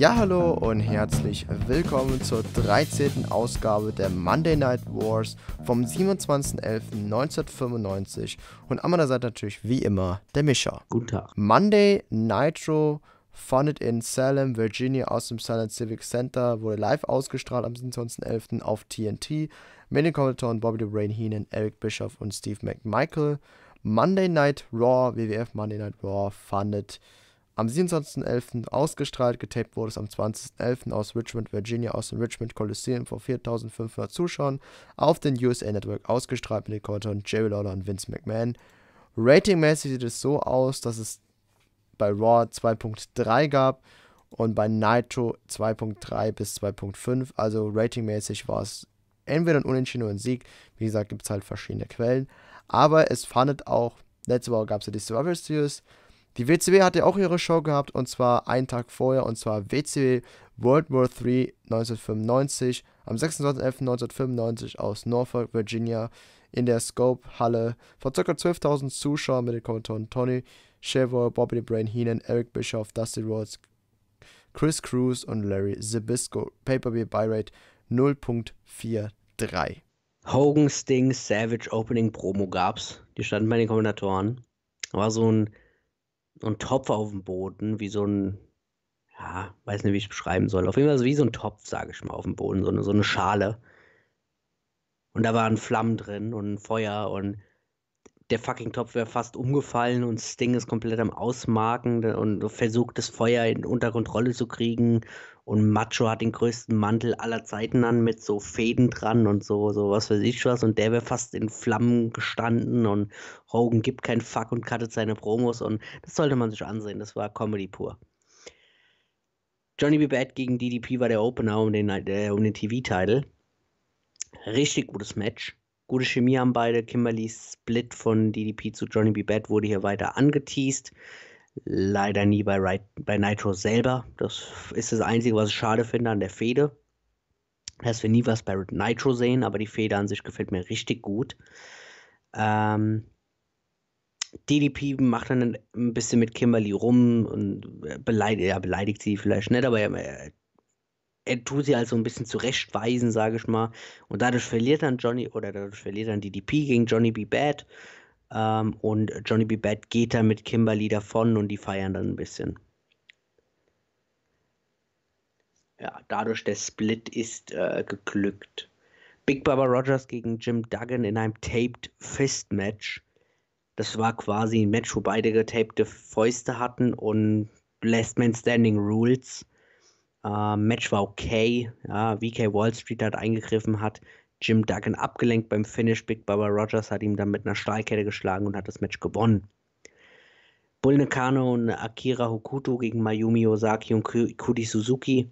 Ja, hallo und herzlich willkommen zur 13. Ausgabe der Monday Night Wars vom 27.11.1995 und an meiner Seite natürlich wie immer der Mischer. Guten Tag. Monday Nitro Funded in Salem, Virginia aus dem Salem Civic Center, wurde live ausgestrahlt am 27.11. auf TNT mit den Kommentatoren Bobby the Brain Heenan, Eric Bischoff und Steve McMichael. Monday Night Raw, WWF Monday Night Raw, Funded am 27.11. ausgestrahlt. Getaped wurde es am 20.11. aus Richmond, Virginia, aus dem Richmond Coliseum vor 4.500 Zuschauern. Auf den USA Network ausgestrahlt mit den Kommentatoren Jerry Lawler und Vince McMahon. Ratingmäßig sieht es so aus, dass es bei Raw 2.3 gab und bei Nitro 2.3 bis 2.5. Also ratingmäßig war es entweder ein Unentschieden oder ein Sieg. Wie gesagt, gibt es halt verschiedene Quellen. Aber es fandet auch, letzte Woche gab es ja die Survivor Series. Die WCW hatte auch ihre Show gehabt und zwar einen Tag vorher und zwar WCW World War 3 1995 am 26.11.1995 aus Norfolk, Virginia in der Scope Halle vor ca. 12.000 Zuschauern mit den Kommentatoren Tony Chevrolet, Bobby the Brain Heenan, Eric Bischoff, Dusty Rhodes, Chris Cruz und Larry Zabisco. Pay-Per-View Buy Rate 0.43. Hogan Sting Savage Opening Promo gab's. Die standen bei den Kommentatoren. War so ein so ein Topf auf dem Boden, wie so ein, ja, weiß nicht, wie ich es beschreiben soll. Auf jeden Fall so wie so ein Topf, sage ich mal, auf dem Boden, so eine, so eine Schale. Und da waren Flammen drin und Feuer und der fucking Topf wäre fast umgefallen und das Ding ist komplett am Ausmarken und versucht das Feuer in, unter Kontrolle zu kriegen. Und Macho hat den größten Mantel aller Zeiten an mit so Fäden dran und so, so was weiß ich was. Und der wäre fast in Flammen gestanden und Hogan gibt keinen Fuck und cuttet seine Promos und das sollte man sich ansehen. Das war Comedy pur. Johnny B. Bad gegen DDP war der Opener um den, äh, um den TV-Title. Richtig gutes Match Gute Chemie haben beide. Kimberlys Split von DDP zu Johnny B. Bad wurde hier weiter angeteased. Leider nie bei, Right bei Nitro selber. Das ist das Einzige, was ich schade finde an der Fehde. Dass wir nie was bei Nitro sehen, aber die Fehde an sich gefällt mir richtig gut. Ähm, DDP macht dann ein bisschen mit Kimberly rum und beleidigt, ja, beleidigt sie vielleicht nicht, aber er äh, er tut sie halt so ein bisschen zurechtweisen, sage ich mal. Und dadurch verliert dann Johnny oder dadurch verliert dann DDP gegen Johnny B. Bad. Ähm, und Johnny B. Bad geht dann mit Kimberly davon und die feiern dann ein bisschen. Ja, dadurch der Split ist äh, geglückt. Big Baba Rogers gegen Jim Duggan in einem Taped Fist Match. Das war quasi ein Match, wo beide getapte Fäuste hatten und Last Man Standing Rules. Uh, Match war okay. Ja, VK Wall Street hat eingegriffen, hat Jim Duggan abgelenkt beim Finish. Big Baba Rogers hat ihm dann mit einer Stahlkette geschlagen und hat das Match gewonnen. Bull Nakano und Akira Hokuto gegen Mayumi Osaki und Kudi Suzuki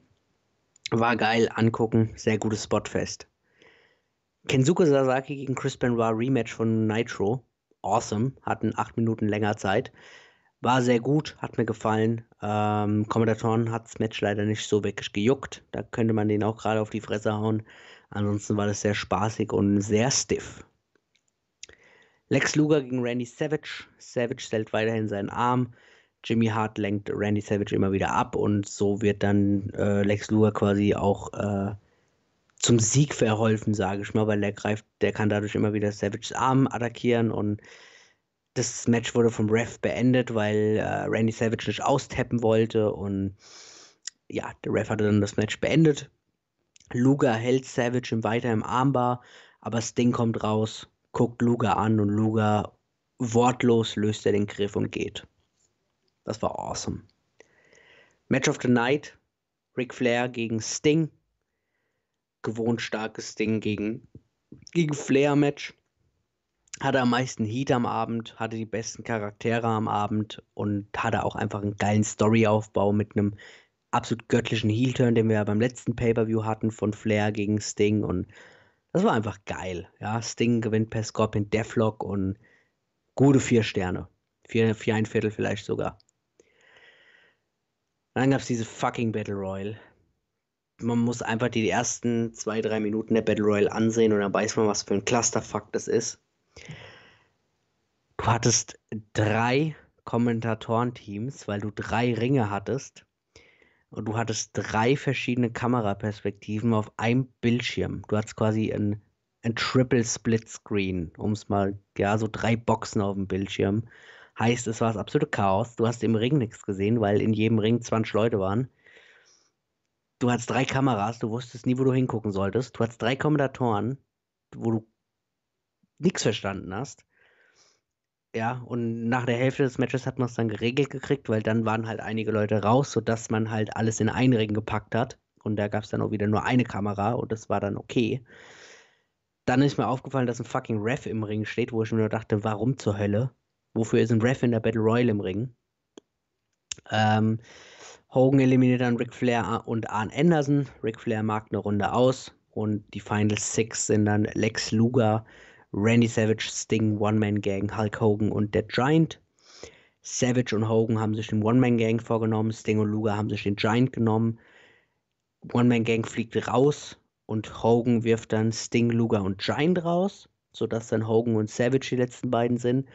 war geil angucken. Sehr gutes Spotfest. Kensuke Sasaki gegen Chris Benoit Rematch von Nitro. Awesome. Hatten acht Minuten länger Zeit. War sehr gut, hat mir gefallen. Ähm, Kommentatoren hat das Match leider nicht so wirklich gejuckt. Da könnte man den auch gerade auf die Fresse hauen. Ansonsten war das sehr spaßig und sehr stiff. Lex Luger gegen Randy Savage. Savage stellt weiterhin seinen Arm. Jimmy Hart lenkt Randy Savage immer wieder ab und so wird dann äh, Lex Luger quasi auch äh, zum Sieg verholfen, sage ich mal, weil der greift, der kann dadurch immer wieder Savages Arm attackieren und das Match wurde vom Ref beendet, weil äh, Randy Savage nicht austappen wollte und ja, der Ref hatte dann das Match beendet. Luger hält Savage im weiter im Armbar, aber Sting kommt raus, guckt Luger an und Luger wortlos löst er den Griff und geht. Das war awesome. Match of the Night: Ric Flair gegen Sting. Gewohnt starkes Sting gegen, gegen Flair-Match hatte am meisten Heat am Abend, hatte die besten Charaktere am Abend und hatte auch einfach einen geilen Storyaufbau mit einem absolut göttlichen Heel-Turn, den wir beim letzten Pay-Per-View hatten von Flair gegen Sting und das war einfach geil. Ja, Sting gewinnt per Scorpion Deathlock und gute vier Sterne. Vier, vier ein Viertel vielleicht sogar. Dann gab es diese fucking Battle Royale. Man muss einfach die ersten zwei, drei Minuten der Battle Royale ansehen und dann weiß man, was für ein Clusterfuck das ist. Du hattest drei Kommentatorenteams, weil du drei Ringe hattest. Und du hattest drei verschiedene Kameraperspektiven auf einem Bildschirm. Du hattest quasi ein, ein Triple Split Screen, um es mal, ja, so drei Boxen auf dem Bildschirm. Heißt, es war das absolute Chaos. Du hast im Ring nichts gesehen, weil in jedem Ring 20 Leute waren. Du hattest drei Kameras, du wusstest nie, wo du hingucken solltest. Du hattest drei Kommentatoren, wo du nichts verstanden hast. Ja, und nach der Hälfte des Matches hat man es dann geregelt gekriegt, weil dann waren halt einige Leute raus, sodass man halt alles in einen Ring gepackt hat. Und da gab es dann auch wieder nur eine Kamera und das war dann okay. Dann ist mir aufgefallen, dass ein fucking Ref im Ring steht, wo ich mir nur dachte, warum zur Hölle? Wofür ist ein Ref in der Battle Royale im Ring? Ähm, Hogan eliminiert dann Ric Flair und Arn Anderson. Ric Flair mag eine Runde aus und die Final Six sind dann Lex Luger, Randy Savage, Sting, One-Man-Gang, Hulk Hogan und der Giant. Savage und Hogan haben sich den One-Man-Gang vorgenommen, Sting und Luger haben sich den Giant genommen. One-Man-Gang fliegt raus und Hogan wirft dann Sting, Luger und Giant raus, sodass dann Hogan und Savage die letzten beiden sind.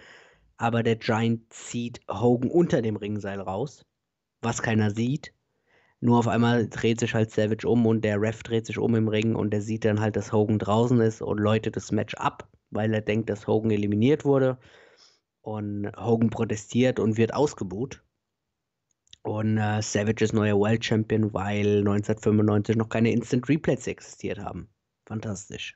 Aber der Giant zieht Hogan unter dem Ringseil raus, was keiner sieht. Nur auf einmal dreht sich halt Savage um und der Ref dreht sich um im Ring und der sieht dann halt, dass Hogan draußen ist und läutet das Match ab weil er denkt, dass Hogan eliminiert wurde. Und Hogan protestiert und wird ausgebuht. Und äh, Savage ist neuer World Champion, weil 1995 noch keine Instant Replays existiert haben. Fantastisch.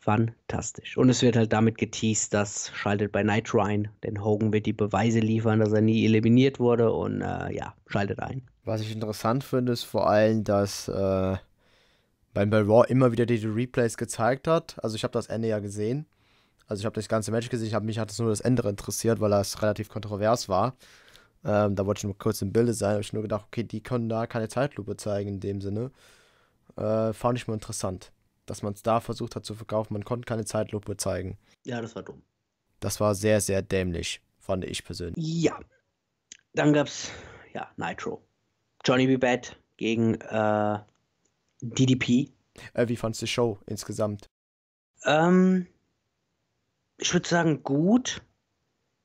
Fantastisch. Und es wird halt damit geteased, dass schaltet bei Nitro ein, denn Hogan wird die Beweise liefern, dass er nie eliminiert wurde und äh, ja, schaltet ein. Was ich interessant finde, ist vor allem, dass äh, weil bei Raw immer wieder diese Replays gezeigt hat. Also ich habe das Ende ja gesehen. Also ich habe das ganze Match gesehen, ich hab, mich hat es nur das Ende interessiert, weil das relativ kontrovers war. Ähm, da wollte ich nur kurz im Bilde sein, habe ich nur gedacht, okay, die können da keine Zeitlupe zeigen in dem Sinne. Äh, fand ich mal interessant, dass man es da versucht hat zu verkaufen, man konnte keine Zeitlupe zeigen. Ja, das war dumm. Das war sehr, sehr dämlich, fand ich persönlich. Ja. Dann gab's ja, Nitro. Johnny B. Bad gegen äh, DDP. Äh, wie fandest du die Show insgesamt? Ähm, ich würde sagen, gut.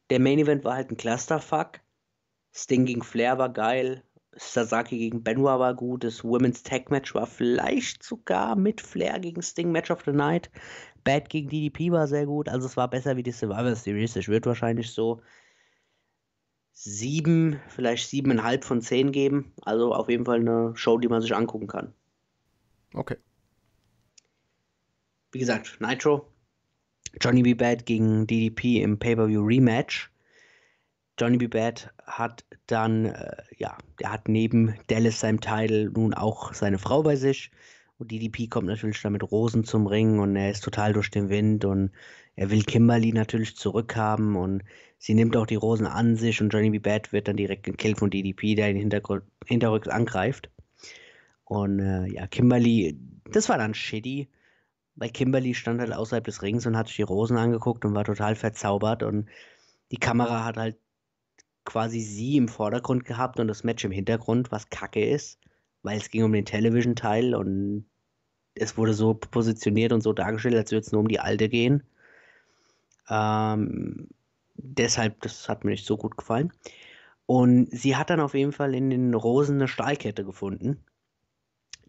Der Main Event war halt ein Clusterfuck. Sting gegen Flair war geil. Sasaki gegen Benoit war gut. Das Women's Tag Match war vielleicht sogar mit Flair gegen Sting Match of the Night. Bad gegen DDP war sehr gut. Also es war besser wie die Survivor Series. Ich würde wahrscheinlich so sieben, vielleicht siebeneinhalb von zehn geben. Also auf jeden Fall eine Show, die man sich angucken kann. Okay. Wie gesagt, Nitro. Johnny B. Bad gegen DDP im Pay-Per-View Rematch. Johnny B. Bad hat dann, äh, ja, er hat neben Dallas seinem Titel nun auch seine Frau bei sich. Und DDP kommt natürlich dann mit Rosen zum Ring und er ist total durch den Wind und er will Kimberly natürlich zurückhaben und sie nimmt auch die Rosen an sich und Johnny B. Bad wird dann direkt gekillt von DDP, der ihn hinterrücks angreift. Und äh, ja, Kimberly, das war dann shitty, weil Kimberly stand halt außerhalb des Rings und hat sich die Rosen angeguckt und war total verzaubert und die Kamera hat halt quasi sie im Vordergrund gehabt und das Match im Hintergrund, was kacke ist, weil es ging um den Television-Teil und es wurde so positioniert und so dargestellt, als würde es nur um die alte gehen. Ähm, deshalb, das hat mir nicht so gut gefallen. Und sie hat dann auf jeden Fall in den Rosen eine Stahlkette gefunden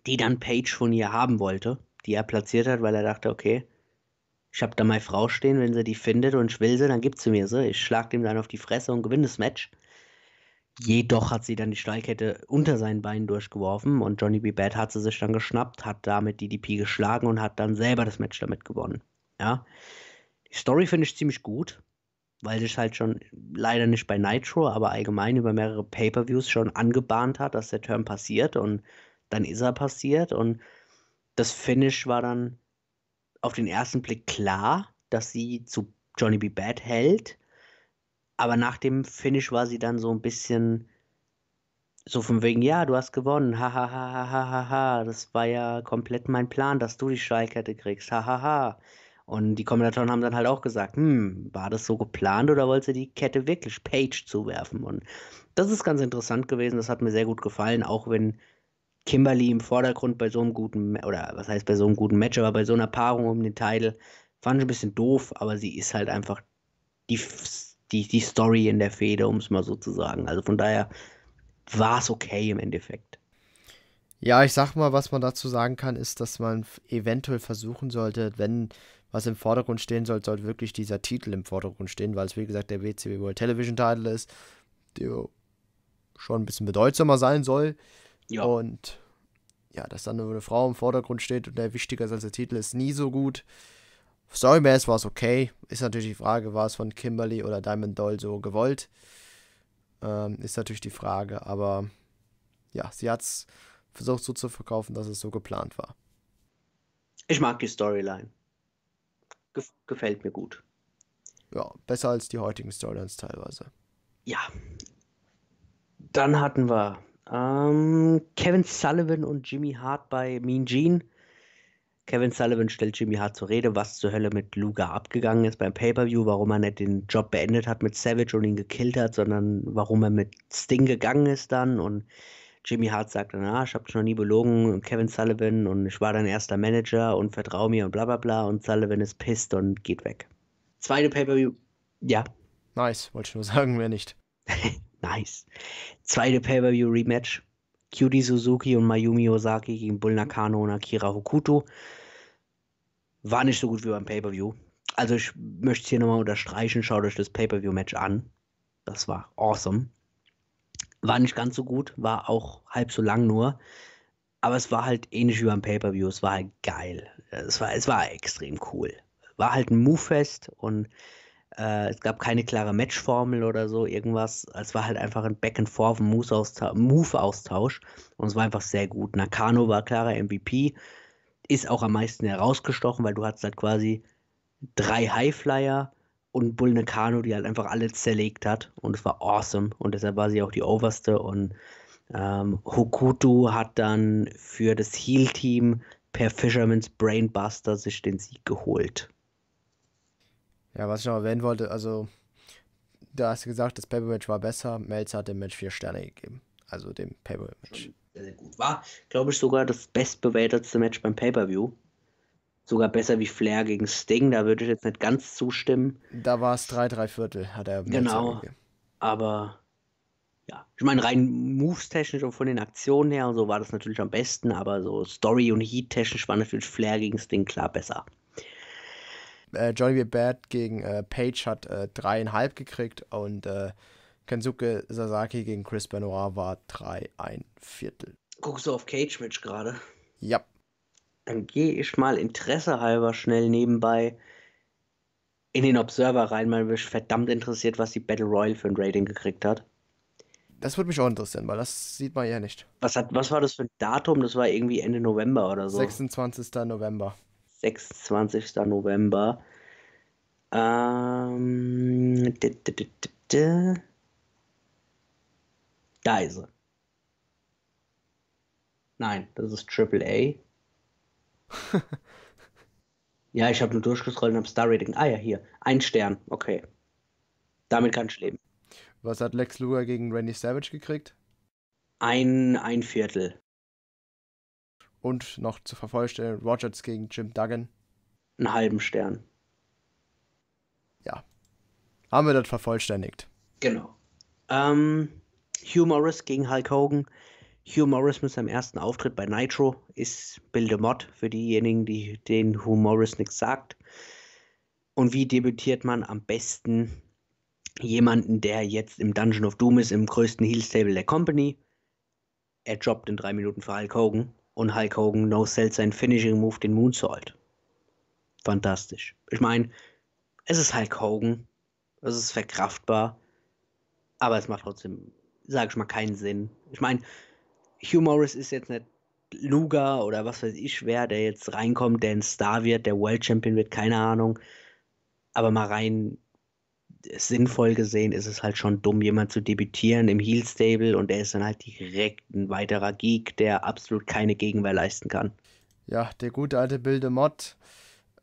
die dann Page von ihr haben wollte, die er platziert hat, weil er dachte, okay, ich habe da meine Frau stehen, wenn sie die findet und ich will sie, dann gibt sie mir sie. Ich schlag dem dann auf die Fresse und gewinne das Match. Jedoch hat sie dann die Stahlkette unter seinen Beinen durchgeworfen und Johnny B. Bad hat sie sich dann geschnappt, hat damit die DP geschlagen und hat dann selber das Match damit gewonnen. Ja. Die Story finde ich ziemlich gut, weil sich halt schon leider nicht bei Nitro, aber allgemein über mehrere Pay-Per-Views schon angebahnt hat, dass der Turn passiert und dann ist er passiert und das Finish war dann auf den ersten Blick klar, dass sie zu Johnny B. Bad hält, aber nach dem Finish war sie dann so ein bisschen so von wegen, ja, du hast gewonnen, ha, ha, ha, ha, ha, ha, ha. das war ja komplett mein Plan, dass du die Schallkette kriegst, ha, ha, ha. Und die Kommentatoren haben dann halt auch gesagt, hm, war das so geplant oder wollte die Kette wirklich Page zuwerfen? Und das ist ganz interessant gewesen, das hat mir sehr gut gefallen, auch wenn Kimberly im Vordergrund bei so einem guten, oder was heißt bei so einem guten Match, aber bei so einer Paarung um den Titel, fand ich ein bisschen doof, aber sie ist halt einfach die, die, die Story in der Feder, um es mal so zu sagen. Also von daher war es okay im Endeffekt. Ja, ich sag mal, was man dazu sagen kann, ist, dass man eventuell versuchen sollte, wenn was im Vordergrund stehen sollte, sollte wirklich dieser Titel im Vordergrund stehen, weil es wie gesagt der WCW World Television Title ist, der schon ein bisschen bedeutsamer sein soll. Ja. Und ja, dass dann nur eine Frau im Vordergrund steht und der wichtiger ist als der Titel, ist nie so gut. Story-Mass war es okay. Ist natürlich die Frage, war es von Kimberly oder Diamond Doll so gewollt? Ähm, ist natürlich die Frage, aber ja, sie hat es versucht so zu verkaufen, dass es so geplant war. Ich mag die Storyline. Gef gefällt mir gut. Ja, besser als die heutigen Storylines teilweise. Ja. Dann hatten wir ähm, Kevin Sullivan und Jimmy Hart bei Mean Gene. Kevin Sullivan stellt Jimmy Hart zur Rede, was zur Hölle mit Luger abgegangen ist beim Pay-Per-View, warum er nicht den Job beendet hat mit Savage und ihn gekillt hat, sondern warum er mit Sting gegangen ist dann. Und Jimmy Hart sagt dann, ah, ich habe dich noch nie belogen, Kevin Sullivan, und ich war dein erster Manager und vertrau mir und bla bla bla. Und Sullivan ist pissed und geht weg. Zweite Pay-Per-View, ja. Nice, wollte ich nur sagen, wer nicht. Nice. Zweite Pay-Per-View-Rematch. Cutie Suzuki und Mayumi Osaki gegen Bull Nakano und Akira Hokuto. War nicht so gut wie beim Pay-Per-View. Also ich möchte es hier nochmal unterstreichen, schaut euch das Pay-Per-View-Match an. Das war awesome. War nicht ganz so gut, war auch halb so lang nur. Aber es war halt ähnlich wie beim Pay-Per-View. Es war halt geil. Es war, es war extrem cool. War halt ein Move-Fest und äh, es gab keine klare Matchformel oder so, irgendwas. Es war halt einfach ein Back and Forth, ein Move-Austausch. Und es war einfach sehr gut. Nakano war klarer MVP, ist auch am meisten herausgestochen, weil du hattest halt quasi drei Highflyer und Bull Nakano, die halt einfach alle zerlegt hat. Und es war awesome. Und deshalb war sie auch die Oberste. Und ähm, Hokuto hat dann für das Heal-Team per Fisherman's Brainbuster sich den Sieg geholt. Ja, was ich noch erwähnen wollte, also da hast du gesagt, das Paper-Match war besser. Melzer hat dem Match vier Sterne gegeben. Also dem Paperweight. Sehr, sehr gut. War, glaube ich, sogar das bestbewertetste Match beim Pay-Per-View. Sogar besser wie Flair gegen Sting, da würde ich jetzt nicht ganz zustimmen. Da war es 3-3 Viertel, hat er Melzer Genau, gegeben. aber ja, ich meine, rein moves-technisch und von den Aktionen her und so war das natürlich am besten, aber so Story- und Heat-technisch war natürlich Flair gegen Sting klar besser äh, Johnny B. Bad gegen äh, Page hat äh, gekriegt und äh, Kensuke Sasaki gegen Chris Benoit war drei ein Viertel. Guckst du auf Cage Match gerade? Ja. Dann gehe ich mal interessehalber schnell nebenbei in den Observer rein, weil mich verdammt interessiert, was die Battle Royale für ein Rating gekriegt hat. Das würde mich auch interessieren, weil das sieht man ja nicht. Was, hat, was war das für ein Datum? Das war irgendwie Ende November oder so. 26. November. 26. November. Ähm, da ist er. Nein, das ist Triple A. ja, ich habe nur durchgescrollt und habe Star Rating. Ah ja, hier. Ein Stern. Okay. Damit kann ich leben. Was hat Lex Luger gegen Randy Savage gekriegt? Ein, ein Viertel. Und noch zu vervollständigen, Rogers gegen Jim Duggan. Einen halben Stern. Ja. Haben wir das vervollständigt. Genau. Ähm, Hugh Morris gegen Hulk Hogan. Hugh Morris mit seinem ersten Auftritt bei Nitro ist Bill DeMott für diejenigen, die den Hugh Morris nichts sagt. Und wie debütiert man am besten jemanden, der jetzt im Dungeon of Doom ist, im größten Heel-Stable der Company? Er droppt in drei Minuten für Hulk Hogan und Hulk Hogan no-sells sein Finishing Move, den Moonsault. Fantastisch. Ich meine, es ist Hulk Hogan, es ist verkraftbar, aber es macht trotzdem, sage ich mal, keinen Sinn. Ich meine, Hugh Morris ist jetzt nicht Luger oder was weiß ich wer, der jetzt reinkommt, der ein Star wird, der World Champion wird, keine Ahnung. Aber mal rein sinnvoll gesehen ist es halt schon dumm, jemand zu debütieren im Heel Stable und er ist dann halt direkt ein weiterer Geek, der absolut keine Gegenwehr leisten kann. Ja, der gute alte Bilde Mod.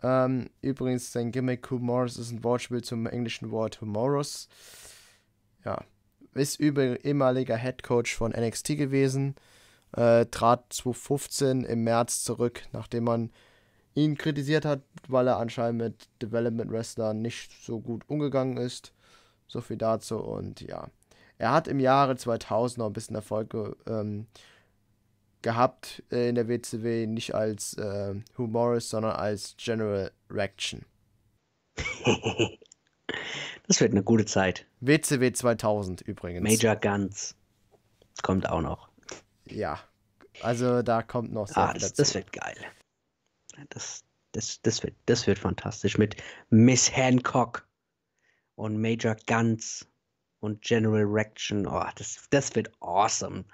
Ähm, übrigens, sein Gimmick Humorous ist ein Wortspiel zum englischen Wort Humorous. Ja, ist über, ehemaliger Head Coach von NXT gewesen. Äh, trat 2015 im März zurück, nachdem man ihn kritisiert hat, weil er anscheinend mit Development Wrestlern nicht so gut umgegangen ist. So viel dazu und ja. Er hat im Jahre 2000 noch ein bisschen Erfolg ähm, gehabt äh, in der WCW, nicht als äh, Humorist, sondern als General Reaction. das wird eine gute Zeit. WCW 2000 übrigens. Major Guns kommt auch noch. Ja, also da kommt noch sehr ah, viel das, dazu. das wird geil. Das, das, das, wird, das wird fantastisch mit Miss Hancock und Major Guns und General Rection. Oh, das, das wird awesome.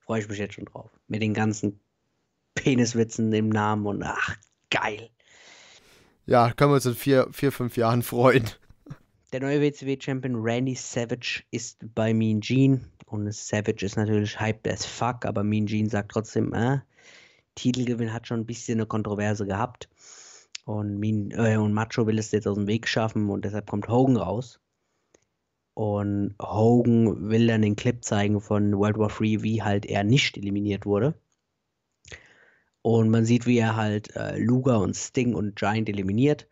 Freue ich mich jetzt schon drauf. Mit den ganzen Peniswitzen im Namen und ach, geil. Ja, können wir uns in vier, vier fünf Jahren freuen. Der neue WCW-Champion Randy Savage ist bei Mean Gene. Und Savage ist natürlich hyped as fuck, aber Mean Gene sagt trotzdem, äh, Titelgewinn hat schon ein bisschen eine Kontroverse gehabt. Und, Min, äh, und Macho will es jetzt aus dem Weg schaffen und deshalb kommt Hogan raus. Und Hogan will dann den Clip zeigen von World War 3, wie halt er nicht eliminiert wurde. Und man sieht, wie er halt äh, Luger und Sting und Giant eliminiert.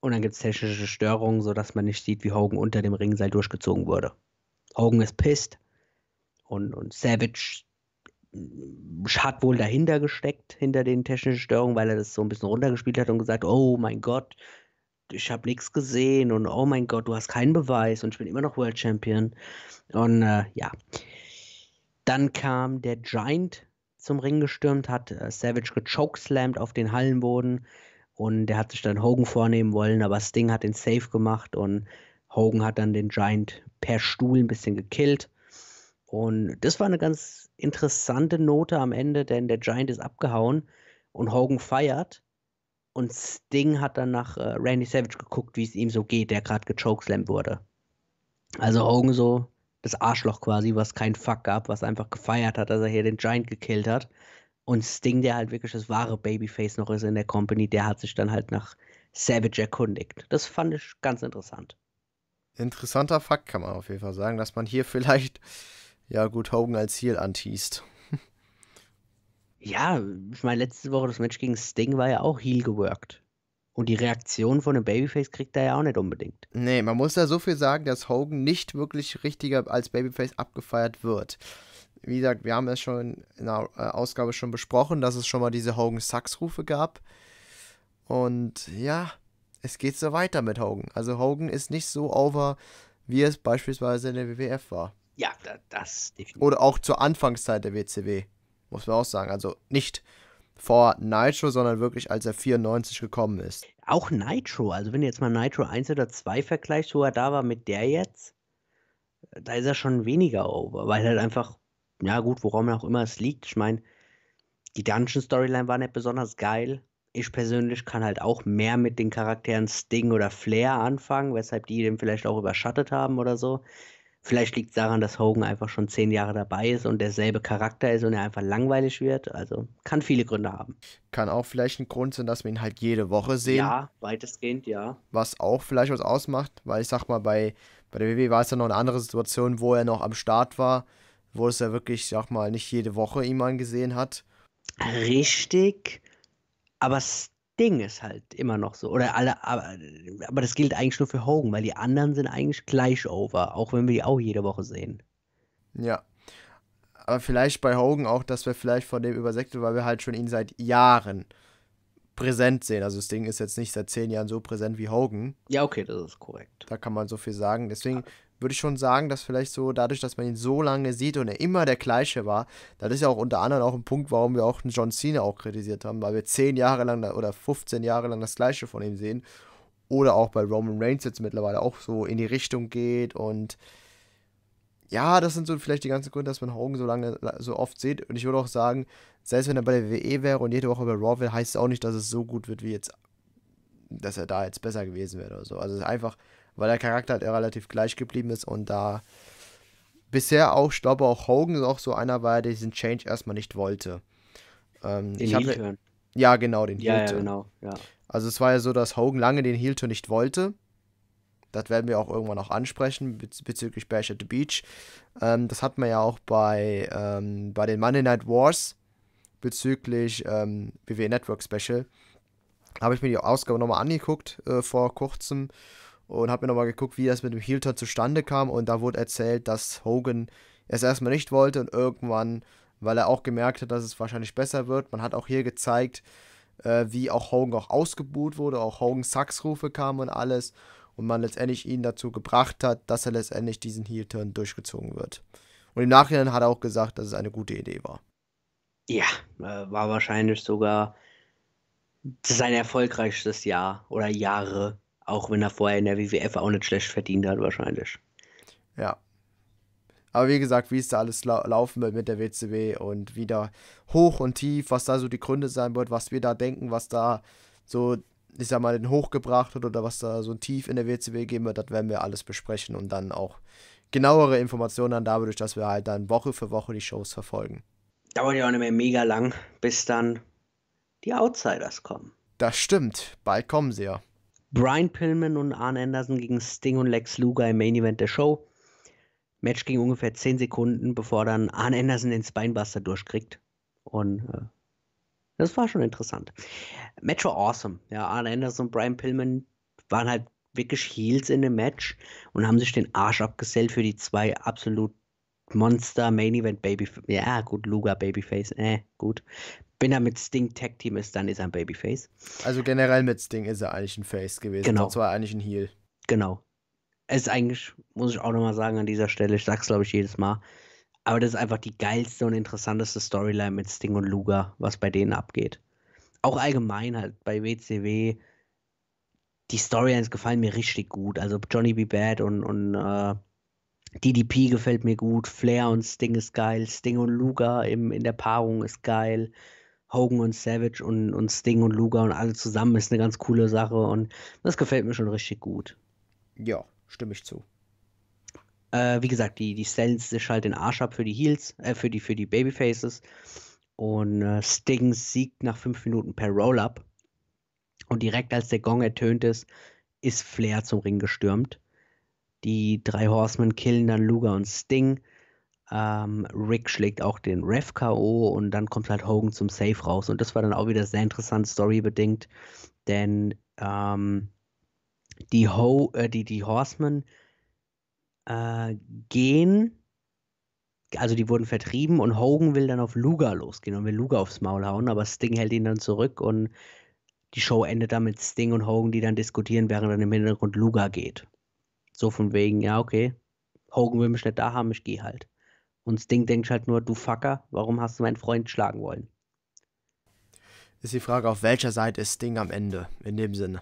Und dann gibt es technische Störungen, sodass man nicht sieht, wie Hogan unter dem Ringseil durchgezogen wurde. Hogan ist pissed. Und, und Savage hat wohl dahinter gesteckt, hinter den technischen Störungen, weil er das so ein bisschen runtergespielt hat und gesagt, oh mein Gott, ich habe nichts gesehen und oh mein Gott, du hast keinen Beweis und ich bin immer noch World Champion. Und äh, ja, dann kam der Giant zum Ring gestürmt, hat äh, Savage gechokeslammt auf den Hallenboden und der hat sich dann Hogan vornehmen wollen, aber Sting hat den Safe gemacht und Hogan hat dann den Giant per Stuhl ein bisschen gekillt. Und das war eine ganz interessante Note am Ende, denn der Giant ist abgehauen und Hogan feiert. Und Sting hat dann nach äh, Randy Savage geguckt, wie es ihm so geht, der gerade gechokeslammt wurde. Also Hogan so das Arschloch quasi, was kein Fuck gab, was einfach gefeiert hat, dass er hier den Giant gekillt hat. Und Sting, der halt wirklich das wahre Babyface noch ist in der Company, der hat sich dann halt nach Savage erkundigt. Das fand ich ganz interessant. Interessanter Fakt kann man auf jeden Fall sagen, dass man hier vielleicht ja gut Hogan als Heel antießt. Ja, ich meine, letzte Woche das Match gegen Sting war ja auch Heel geworkt. Und die Reaktion von einem Babyface kriegt er ja auch nicht unbedingt. Nee, man muss da so viel sagen, dass Hogan nicht wirklich richtiger als Babyface abgefeiert wird. Wie gesagt, wir haben es schon in der äh, Ausgabe schon besprochen, dass es schon mal diese Hogan-Sachs-Rufe gab. Und ja, es geht so weiter mit Hogan. Also Hogan ist nicht so over, wie es beispielsweise in der WWF war. Ja, das definitiv. Oder auch zur Anfangszeit der WCW, muss man auch sagen. Also nicht vor Nitro, sondern wirklich als er 94 gekommen ist. Auch Nitro, also wenn du jetzt mal Nitro 1 oder 2 vergleichst, wo er da war mit der jetzt, da ist er schon weniger over, weil halt einfach, ja gut, worum auch immer es liegt. Ich meine, die Dungeon-Storyline war nicht besonders geil. Ich persönlich kann halt auch mehr mit den Charakteren Sting oder Flair anfangen, weshalb die den vielleicht auch überschattet haben oder so. Vielleicht liegt es daran, dass Hogan einfach schon zehn Jahre dabei ist und derselbe Charakter ist und er einfach langweilig wird. Also kann viele Gründe haben. Kann auch vielleicht ein Grund sein, dass wir ihn halt jede Woche sehen. Ja, weitestgehend, ja. Was auch vielleicht was ausmacht, weil ich sag mal, bei, bei der WWE war es ja noch eine andere Situation, wo er noch am Start war, wo es ja wirklich, sag mal, nicht jede Woche ihn gesehen hat. Richtig. Aber es Ding ist halt immer noch so. Oder alle, aber, aber das gilt eigentlich nur für Hogan, weil die anderen sind eigentlich gleich over, auch wenn wir die auch jede Woche sehen. Ja. Aber vielleicht bei Hogan auch, dass wir vielleicht von dem übersäckelt, weil wir halt schon ihn seit Jahren präsent sehen. Also das Ding ist jetzt nicht seit zehn Jahren so präsent wie Hogan. Ja, okay, das ist korrekt. Da kann man so viel sagen. Deswegen, ja würde ich schon sagen, dass vielleicht so dadurch, dass man ihn so lange sieht und er immer der gleiche war, das ist ja auch unter anderem auch ein Punkt, warum wir auch John Cena auch kritisiert haben, weil wir 10 Jahre lang oder 15 Jahre lang das gleiche von ihm sehen. Oder auch bei Roman Reigns jetzt mittlerweile auch so in die Richtung geht und ja, das sind so vielleicht die ganzen Gründe, dass man Hogan so lange, so oft sieht. Und ich würde auch sagen, selbst wenn er bei der WWE wäre und jede Woche bei Raw wäre, heißt es auch nicht, dass es so gut wird wie jetzt, dass er da jetzt besser gewesen wäre oder so. Also es ist einfach, weil der Charakter halt relativ gleich geblieben ist und da bisher auch, ich glaube auch Hogan ist auch so einer weil er diesen Change erstmal nicht wollte. Ähm, den ich hab, Ja, genau, den ja, Ja, genau, ja. Also es war ja so, dass Hogan lange den Heel-Turn nicht wollte. Das werden wir auch irgendwann noch ansprechen bez bezüglich Bash at the Beach. Ähm, das hat man ja auch bei, ähm, bei den Monday Night Wars bezüglich ähm, WWE Network Special. Habe ich mir die Ausgabe nochmal angeguckt äh, vor kurzem und habe mir nochmal geguckt, wie das mit dem Heel-Turn zustande kam und da wurde erzählt, dass Hogan es erstmal nicht wollte und irgendwann, weil er auch gemerkt hat, dass es wahrscheinlich besser wird, man hat auch hier gezeigt, äh, wie auch Hogan auch ausgebuht wurde, auch Hogans Sachsrufe kamen und alles und man letztendlich ihn dazu gebracht hat, dass er letztendlich diesen Heel-Turn durchgezogen wird. Und im Nachhinein hat er auch gesagt, dass es eine gute Idee war. Ja, äh, war wahrscheinlich sogar sein erfolgreichstes Jahr oder Jahre auch wenn er vorher in der WWF auch nicht schlecht verdient hat, wahrscheinlich. Ja. Aber wie gesagt, wie es da alles lau laufen wird mit der WCW und wieder hoch und tief, was da so die Gründe sein wird, was wir da denken, was da so, ich sag mal, den hochgebracht hat oder was da so ein Tief in der WCW geben wird, das werden wir alles besprechen und dann auch genauere Informationen dann dadurch, dass wir halt dann Woche für Woche die Shows verfolgen. Dauert ja auch nicht mehr mega lang, bis dann die Outsiders kommen. Das stimmt, bald kommen sie ja. Brian Pillman und Arn Anderson gegen Sting und Lex Luger im Main Event der Show. Match ging ungefähr 10 Sekunden, bevor dann Arn Anderson den Spinebuster durchkriegt. Und äh, das war schon interessant. Match war awesome. Ja, Arn Anderson und Brian Pillman waren halt wirklich Heels in dem Match und haben sich den Arsch abgesellt für die zwei absolut Monster Main Event Babyface. Ja, gut, Luger Babyface. Äh, gut. Wenn er mit Sting Tag Team ist, dann ist er ein Babyface. Also generell mit Sting ist er eigentlich ein Face gewesen. Genau. Und zwar eigentlich ein Heel. Genau. Es ist eigentlich, muss ich auch nochmal sagen an dieser Stelle, ich sag's glaube ich jedes Mal, aber das ist einfach die geilste und interessanteste Storyline mit Sting und Luga, was bei denen abgeht. Auch allgemein halt bei WCW, die Storylines gefallen mir richtig gut. Also Johnny B. Bad und, und äh, DDP gefällt mir gut. Flair und Sting ist geil. Sting und Luga im, in der Paarung ist geil. Hogan und Savage und, und Sting und Luger und alle zusammen ist eine ganz coole Sache und das gefällt mir schon richtig gut. Ja, stimme ich zu. Äh, wie gesagt, die, die stellen sich halt den Arsch ab für die Heels, äh, für die, für die Babyfaces. Und äh, Sting siegt nach fünf Minuten per Roll-Up. Und direkt als der Gong ertönt ist, ist Flair zum Ring gestürmt. Die drei Horsemen killen dann Luger und Sting. Ähm, Rick schlägt auch den Ref K.O. und dann kommt halt Hogan zum Safe raus. Und das war dann auch wieder sehr interessant, storybedingt, denn ähm, die, Ho äh, die, die Horsemen äh, gehen, also die wurden vertrieben und Hogan will dann auf Luga losgehen und will Luga aufs Maul hauen, aber Sting hält ihn dann zurück und die Show endet dann mit Sting und Hogan, die dann diskutieren, während dann im Hintergrund Luga geht. So von wegen, ja, okay, Hogan will mich nicht da haben, ich gehe halt. Und Sting denkt halt nur, du Fucker, warum hast du meinen Freund schlagen wollen? Ist die Frage, auf welcher Seite ist Sting am Ende, in dem Sinne.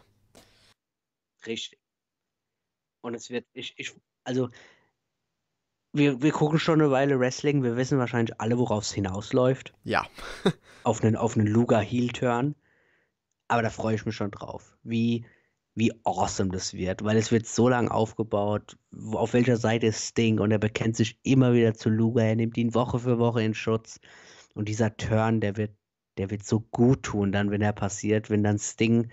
Richtig. Und es wird, ich, ich, also, wir, wir gucken schon eine Weile Wrestling, wir wissen wahrscheinlich alle, worauf es hinausläuft. Ja. auf einen, auf einen Luger Heel Turn. Aber da freue ich mich schon drauf. Wie wie awesome das wird, weil es wird so lange aufgebaut, auf welcher Seite ist Sting und er bekennt sich immer wieder zu Luger, er nimmt ihn Woche für Woche in Schutz und dieser Turn, der wird, der wird so gut tun, dann, wenn er passiert, wenn dann Sting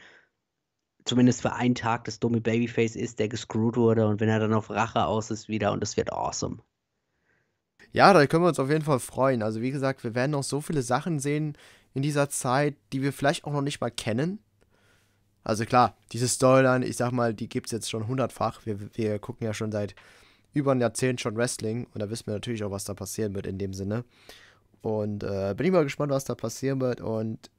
zumindest für einen Tag das dumme Babyface ist, der gescrewt wurde und wenn er dann auf Rache aus ist wieder und das wird awesome. Ja, da können wir uns auf jeden Fall freuen. Also wie gesagt, wir werden noch so viele Sachen sehen in dieser Zeit, die wir vielleicht auch noch nicht mal kennen. Also klar, diese Storyline, ich sag mal, die gibt es jetzt schon hundertfach. Wir, wir gucken ja schon seit über ein Jahrzehnt schon Wrestling und da wissen wir natürlich auch, was da passieren wird in dem Sinne. Und äh, bin ich mal gespannt, was da passieren wird. Und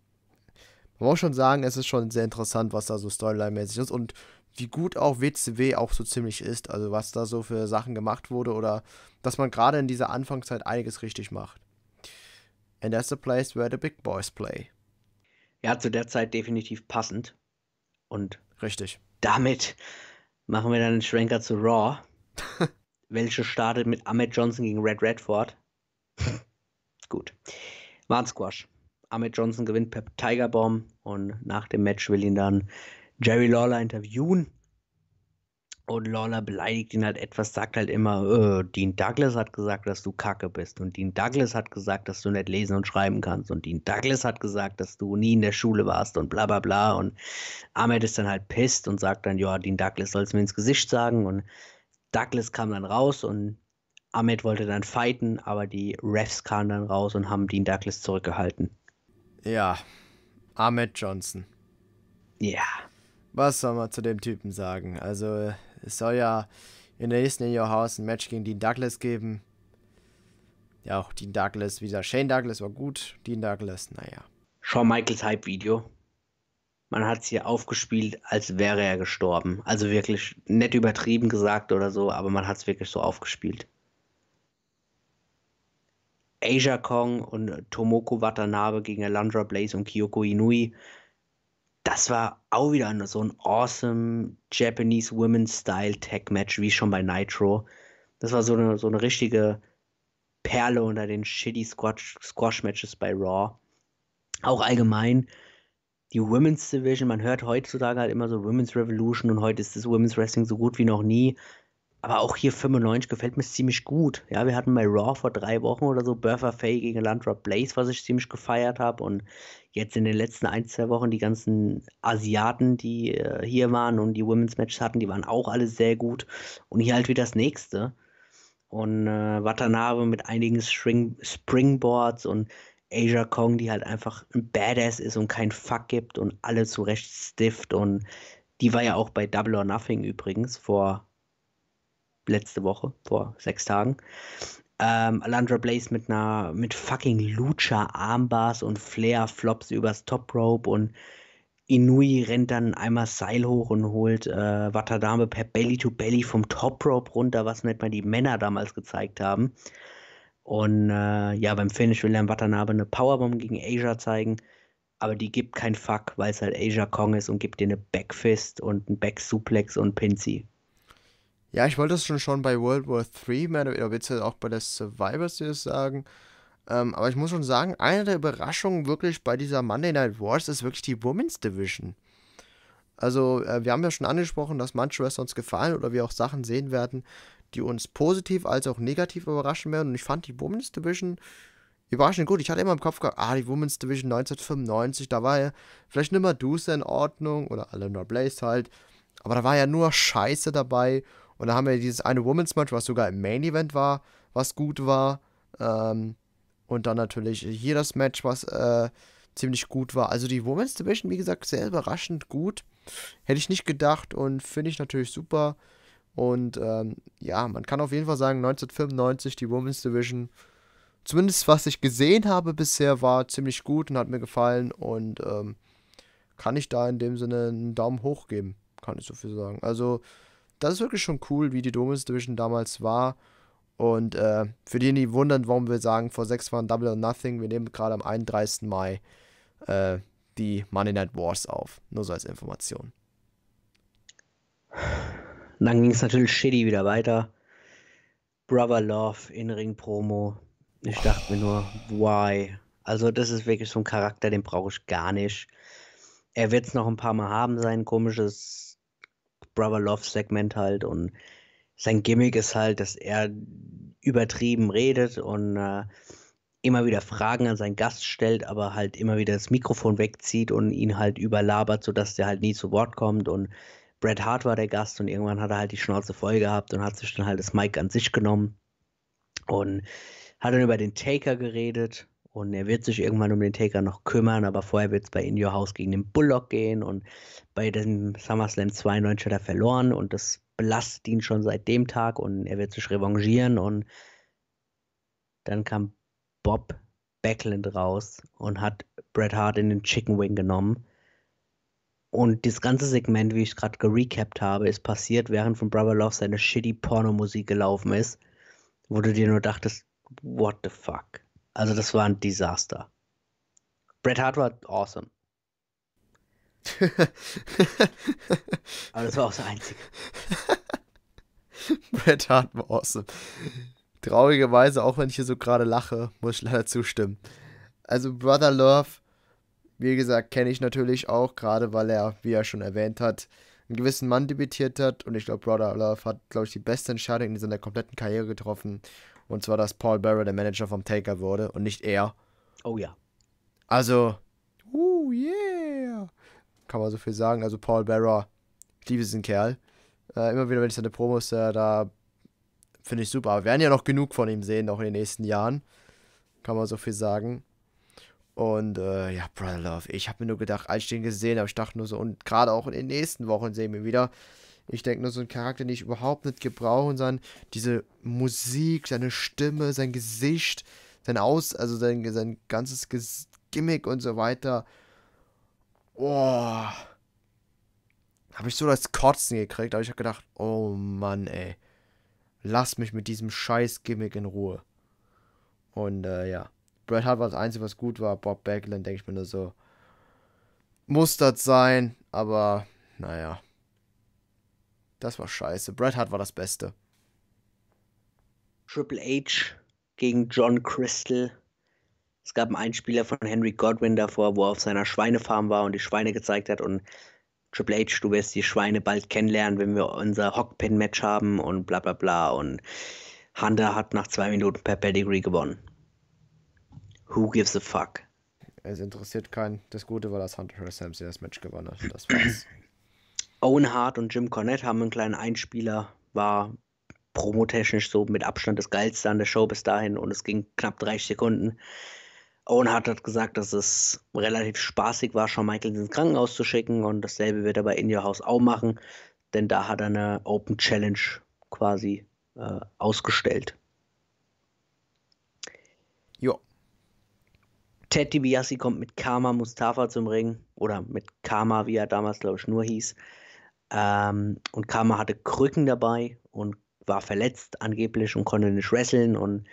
man muss schon sagen, es ist schon sehr interessant, was da so Storyline-mäßig ist und wie gut auch WCW auch so ziemlich ist. Also was da so für Sachen gemacht wurde oder dass man gerade in dieser Anfangszeit einiges richtig macht. And that's the place where the big boys play. Ja, zu der Zeit definitiv passend. Und Richtig. damit machen wir dann den Schwenker zu Raw, welche startet mit Ahmed Johnson gegen Red Redford. Gut. War ein Squash. Ahmed Johnson gewinnt per Tigerbomb und nach dem Match will ihn dann Jerry Lawler interviewen und Lawler beleidigt ihn halt etwas, sagt halt immer, äh, Dean Douglas hat gesagt, dass du Kacke bist. Und Dean Douglas hat gesagt, dass du nicht lesen und schreiben kannst. Und Dean Douglas hat gesagt, dass du nie in der Schule warst und bla bla bla. Und Ahmed ist dann halt pisst und sagt dann, ja, Dean Douglas soll es mir ins Gesicht sagen. Und Douglas kam dann raus und Ahmed wollte dann fighten, aber die Refs kamen dann raus und haben Dean Douglas zurückgehalten. Ja, Ahmed Johnson. Ja. Was soll man zu dem Typen sagen? Also es soll ja in der nächsten In Your House ein Match gegen Dean Douglas geben. Ja, auch Dean Douglas wie gesagt, Shane Douglas war gut. Dean Douglas, naja. Shawn Michaels Hype-Video. Man hat es hier aufgespielt, als wäre er gestorben. Also wirklich nett übertrieben gesagt oder so, aber man hat es wirklich so aufgespielt. Asia Kong und Tomoko Watanabe gegen Alandra Blaze und Kyoko Inui das war auch wieder so ein awesome Japanese Women's Style Tag Match, wie schon bei Nitro. Das war so eine, so eine richtige Perle unter den shitty Squash, Squash Matches bei Raw. Auch allgemein die Women's Division, man hört heutzutage halt immer so Women's Revolution und heute ist das Women's Wrestling so gut wie noch nie aber auch hier 95 gefällt mir ziemlich gut. Ja, wir hatten bei Raw vor drei Wochen oder so Burfer Faye gegen Landrop Blaze, was ich ziemlich gefeiert habe. Und jetzt in den letzten ein, zwei Wochen die ganzen Asiaten, die äh, hier waren und die Women's Matches hatten, die waren auch alle sehr gut. Und hier halt wieder das nächste. Und äh, Watanabe mit einigen String Springboards und Asia Kong, die halt einfach ein Badass ist und kein Fuck gibt und alle zurecht stifft. Und die war ja auch bei Double or Nothing übrigens vor letzte Woche, vor sechs Tagen. Ähm, Alundra Blaze mit einer, mit fucking Lucha Armbars und Flair Flops übers Top Rope und Inui rennt dann einmal Seil hoch und holt äh, Watadame per Belly to Belly vom Top Rope runter, was nicht mal die Männer damals gezeigt haben. Und äh, ja, beim Finish will dann Watanabe eine Powerbomb gegen Asia zeigen, aber die gibt keinen Fuck, weil es halt Asia Kong ist und gibt dir eine Backfist und einen Backsuplex und Pinzi. Ja, ich wollte es schon schon bei World War 3, mehr oder weniger auch bei der Survivor Series sagen. Ähm, aber ich muss schon sagen, eine der Überraschungen wirklich bei dieser Monday Night Wars ist wirklich die Women's Division. Also, äh, wir haben ja schon angesprochen, dass manche Wrestler uns gefallen oder wir auch Sachen sehen werden, die uns positiv als auch negativ überraschen werden. Und ich fand die Women's Division überraschend gut. Ich hatte immer im Kopf gehabt, ah, die Women's Division 1995, da war ja vielleicht nicht mal Dusa in Ordnung oder Alundra Blaze halt. Aber da war ja nur Scheiße dabei. Und da haben wir dieses eine Women's Match, was sogar im Main Event war, was gut war. Ähm, und dann natürlich hier das Match, was äh, ziemlich gut war. Also die Women's Division, wie gesagt, sehr überraschend gut. Hätte ich nicht gedacht und finde ich natürlich super. Und ähm, ja, man kann auf jeden Fall sagen, 1995 die Women's Division, zumindest was ich gesehen habe bisher, war ziemlich gut und hat mir gefallen. Und ähm, kann ich da in dem Sinne einen Daumen hoch geben, kann ich so viel sagen. Also das ist wirklich schon cool, wie die Domus Division damals war. Und äh, für die, die wundern, warum wir sagen, vor sechs waren Double or Nothing, wir nehmen gerade am 31. Mai äh, die Money Night Wars auf. Nur so als Information. Dann ging es natürlich shitty wieder weiter. Brother Love, In-Ring-Promo. Ich oh. dachte mir nur, why? Also, das ist wirklich so ein Charakter, den brauche ich gar nicht. Er wird es noch ein paar Mal haben, sein komisches Brother Love Segment halt und sein Gimmick ist halt, dass er übertrieben redet und äh, immer wieder Fragen an seinen Gast stellt, aber halt immer wieder das Mikrofon wegzieht und ihn halt überlabert, sodass der halt nie zu Wort kommt. Und Bret Hart war der Gast und irgendwann hat er halt die Schnauze voll gehabt und hat sich dann halt das Mic an sich genommen und hat dann über den Taker geredet und er wird sich irgendwann um den Taker noch kümmern, aber vorher wird es bei In Your House gegen den Bullock gehen und bei dem SummerSlam 92 hat er verloren und das belastet ihn schon seit dem Tag und er wird sich revanchieren und dann kam Bob Backlund raus und hat Bret Hart in den Chicken Wing genommen. Und das ganze Segment, wie ich es gerade gerecapt habe, ist passiert, während von Brother Love seine shitty Pornomusik gelaufen ist, wo du dir nur dachtest, what the fuck? Also das war ein Desaster. Bret Hart war awesome. Aber das war auch das Einzige. Bret Hart war awesome. Traurigerweise, auch wenn ich hier so gerade lache, muss ich leider zustimmen. Also Brother Love, wie gesagt, kenne ich natürlich auch, gerade weil er, wie er schon erwähnt hat, einen gewissen Mann debütiert hat. Und ich glaube, Brother Love hat, glaube ich, die beste Entscheidung in seiner kompletten Karriere getroffen. Und zwar, dass Paul Barrow der Manager vom Taker wurde und nicht er. Oh ja. Also, uh, yeah. Kann man so viel sagen. Also, Paul Barrow, ich liebe diesen Kerl. Äh, immer wieder, wenn ich seine Promos äh, da finde ich super. Aber Wir werden ja noch genug von ihm sehen, auch in den nächsten Jahren. Kann man so viel sagen. Und äh, ja, Brother Love, ich habe mir nur gedacht, als ich den gesehen habe, ich dachte nur so, und gerade auch in den nächsten Wochen sehen wir ihn wieder. Ich denke nur so ein Charakter, den ich überhaupt nicht gebrauchen kann. Diese Musik, seine Stimme, sein Gesicht, sein Aus, also sein, sein ganzes Ges Gimmick und so weiter. Boah. Habe ich so das Kotzen gekriegt, aber ich habe gedacht, oh Mann, ey. Lass mich mit diesem scheiß Gimmick in Ruhe. Und äh, ja. Bret Hart war das Einzige, was gut war. Bob Backlund, denke ich mir nur so. Muss das sein, aber naja. Das war scheiße. Bret Hart war das Beste. Triple H gegen John Crystal. Es gab einen Einspieler von Henry Godwin davor, wo er auf seiner Schweinefarm war und die Schweine gezeigt hat und Triple H, du wirst die Schweine bald kennenlernen, wenn wir unser Hockpin-Match haben und bla bla bla. Und Hunter hat nach zwei Minuten per Pedigree gewonnen. Who gives a fuck? Es interessiert keinen. Das Gute war, dass Hunter Hearst das Match gewonnen hat. Das war's. Owen Hart und Jim Cornette haben einen kleinen Einspieler, war promotechnisch so mit Abstand das Geilste an der Show bis dahin und es ging knapp 30 Sekunden. Owen Hart hat gesagt, dass es relativ spaßig war, Shawn Michaels ins Krankenhaus zu schicken und dasselbe wird er bei In Your House auch machen, denn da hat er eine Open Challenge quasi äh, ausgestellt. Jo. Ted DiBiase kommt mit Karma Mustafa zum Ring oder mit Karma, wie er damals, glaube ich, nur hieß. Ähm, und Karma hatte Krücken dabei und war verletzt angeblich und konnte nicht wresteln und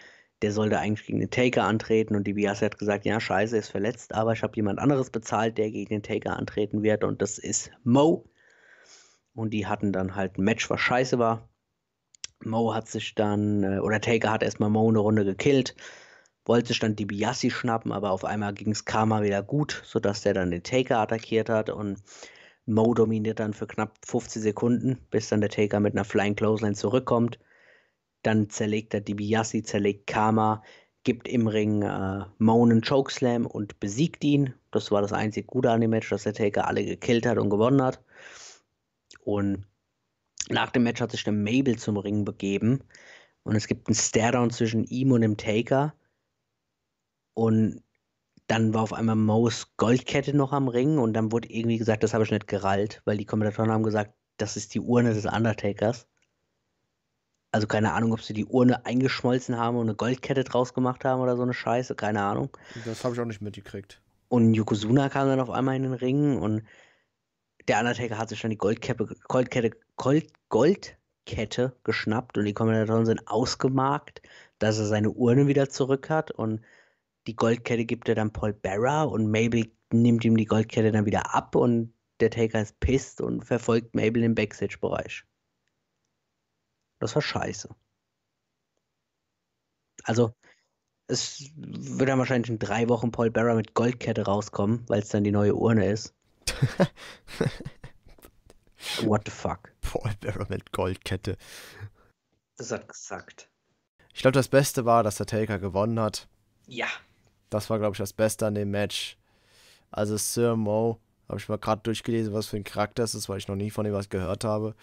der sollte eigentlich gegen den Taker antreten und die Biase hat gesagt, ja, scheiße, ist verletzt, aber ich habe jemand anderes bezahlt, der gegen den Taker antreten wird und das ist Mo. Und die hatten dann halt ein Match, was scheiße war. Mo hat sich dann, äh, oder Taker hat erstmal Mo eine Runde gekillt, wollte sich dann die DiBiase schnappen, aber auf einmal ging es Karma wieder gut, sodass der dann den Taker attackiert hat und Mo dominiert dann für knapp 15 Sekunden, bis dann der Taker mit einer Flying Clothesline zurückkommt. Dann zerlegt er DiBiase, zerlegt Karma, gibt im Ring äh, Mo einen Chokeslam und besiegt ihn. Das war das einzig Gute an dem Match, dass der Taker alle gekillt hat und gewonnen hat. Und nach dem Match hat sich der Mabel zum Ring begeben. Und es gibt einen Staredown zwischen ihm und dem Taker. Und dann war auf einmal Moes Goldkette noch am Ring und dann wurde irgendwie gesagt, das habe ich nicht gerallt, weil die Kommentatoren haben gesagt, das ist die Urne des Undertakers. Also keine Ahnung, ob sie die Urne eingeschmolzen haben und eine Goldkette draus gemacht haben oder so eine Scheiße, keine Ahnung. Das habe ich auch nicht mitgekriegt. Und Yokozuna kam dann auf einmal in den Ring und der Undertaker hat sich dann die Goldkette, Goldkette, Gold, Goldkette geschnappt und die Kommentatoren sind ausgemarkt, dass er seine Urne wieder zurück hat und die Goldkette gibt er dann Paul Barra und Mabel nimmt ihm die Goldkette dann wieder ab und der Taker ist pisst und verfolgt Mabel im Backstage-Bereich. Das war scheiße. Also, es wird dann wahrscheinlich in drei Wochen Paul Barra mit Goldkette rauskommen, weil es dann die neue Urne ist. What the fuck? Paul Barra mit Goldkette. Das hat gesagt. Ich glaube, das Beste war, dass der Taker gewonnen hat. Ja. Das war, glaube ich, das Beste an dem Match. Also Sir Mo, habe ich mal gerade durchgelesen, was für ein Charakter es ist, weil ich noch nie von ihm was gehört habe.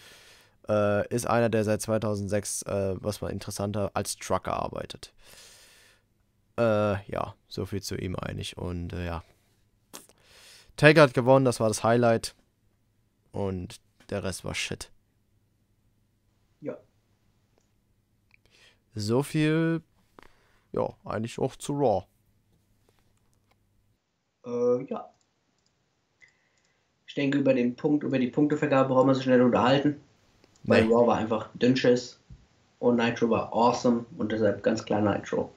Äh, ist einer, der seit 2006, äh, was mal interessanter, als Trucker arbeitet. Äh, ja, so viel zu ihm eigentlich. Und äh, ja, Taker hat gewonnen, das war das Highlight. Und der Rest war Shit. Ja. So viel, ja, eigentlich auch zu Raw. Äh, ja. Ich denke, über den Punkt, über die Punktevergabe brauchen wir sich schnell unterhalten. Weil Raw war einfach dünnsches und Nitro war awesome und deshalb ganz klar Nitro.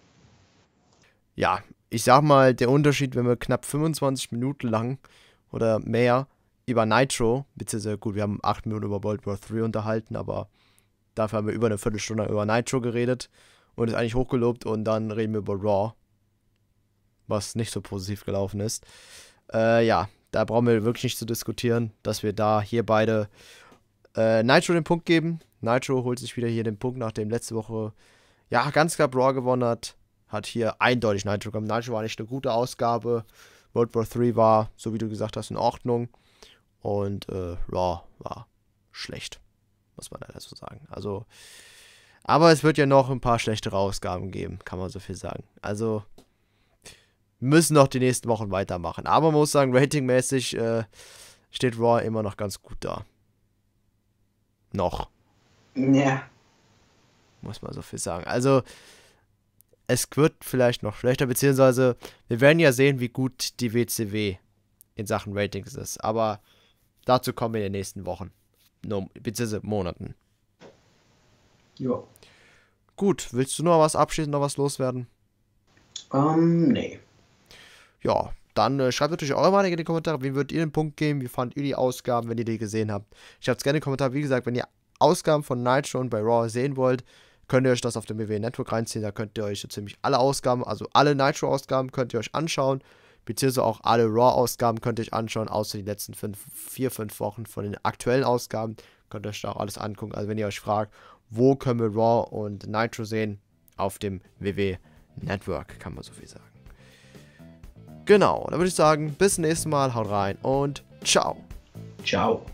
Ja, ich sag mal, der Unterschied, wenn wir knapp 25 Minuten lang oder mehr über Nitro, beziehungsweise gut, wir haben 8 Minuten über World War 3 unterhalten, aber dafür haben wir über eine Viertelstunde über Nitro geredet und ist eigentlich hochgelobt und dann reden wir über Raw was nicht so positiv gelaufen ist. Äh, ja, da brauchen wir wirklich nicht zu diskutieren, dass wir da hier beide äh, Nitro den Punkt geben. Nitro holt sich wieder hier den Punkt, nachdem letzte Woche ja ganz knapp Raw gewonnen hat. Hat hier eindeutig Nitro gekommen. Nitro war nicht eine gute Ausgabe. World War 3 war, so wie du gesagt hast, in Ordnung. Und äh, Raw war schlecht, muss man leider so sagen. Also, aber es wird ja noch ein paar schlechtere Ausgaben geben, kann man so viel sagen. Also, müssen noch die nächsten Wochen weitermachen. Aber man muss sagen, ratingmäßig äh, steht Raw immer noch ganz gut da. Noch. Ja. Muss man so viel sagen. Also, es wird vielleicht noch schlechter, beziehungsweise wir werden ja sehen, wie gut die WCW in Sachen Ratings ist. Aber dazu kommen wir in den nächsten Wochen. No, beziehungsweise Monaten. Jo. Gut, willst du noch was abschließend noch was loswerden? Ähm, um, nee ja, dann äh, schreibt natürlich eure Meinung in die Kommentare. Wie würdet ihr den Punkt geben? Wie fand ihr die Ausgaben, wenn ihr die gesehen habt? Ich habe es gerne in die Kommentare. Wie gesagt, wenn ihr Ausgaben von Nitro und bei Raw sehen wollt, könnt ihr euch das auf dem WWE Network reinziehen. Da könnt ihr euch so ziemlich alle Ausgaben, also alle Nitro-Ausgaben könnt ihr euch anschauen. Beziehungsweise auch alle Raw-Ausgaben könnt ihr euch anschauen, außer die letzten fünf, vier, fünf Wochen von den aktuellen Ausgaben. Könnt ihr euch da auch alles angucken. Also wenn ihr euch fragt, wo können wir Raw und Nitro sehen? Auf dem WWE Network, kann man so viel sagen. Genau, dann würde ich sagen, bis zum nächsten Mal, haut rein und ciao. Ciao.